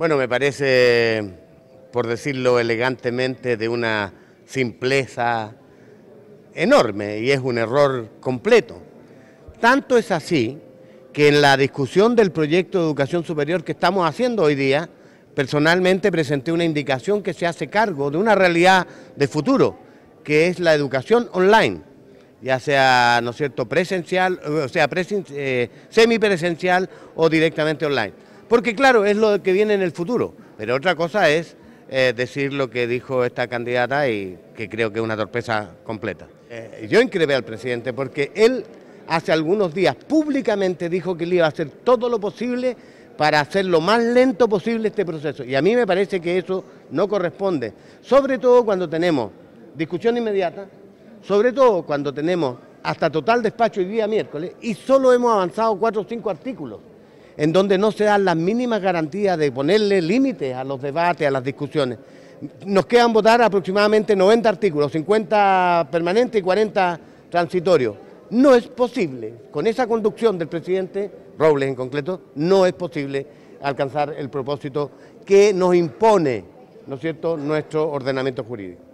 Bueno, me parece, por decirlo elegantemente, de una simpleza enorme y es un error completo. Tanto es así que en la discusión del proyecto de educación superior que estamos haciendo hoy día, personalmente presenté una indicación que se hace cargo de una realidad de futuro, que es la educación online, ya sea, ¿no es cierto?, presencial, o sea, eh, semipresencial o directamente online. Porque claro, es lo que viene en el futuro, pero otra cosa es eh, decir lo que dijo esta candidata y que creo que es una torpeza completa. Eh, yo increpé al presidente porque él hace algunos días públicamente dijo que él iba a hacer todo lo posible para hacer lo más lento posible este proceso. Y a mí me parece que eso no corresponde, sobre todo cuando tenemos discusión inmediata, sobre todo cuando tenemos hasta total despacho y día miércoles y solo hemos avanzado cuatro o cinco artículos en donde no se dan las mínimas garantías de ponerle límites a los debates, a las discusiones. Nos quedan votar aproximadamente 90 artículos, 50 permanentes y 40 transitorios. No es posible, con esa conducción del presidente Robles en concreto, no es posible alcanzar el propósito que nos impone, ¿no es cierto?, nuestro ordenamiento jurídico.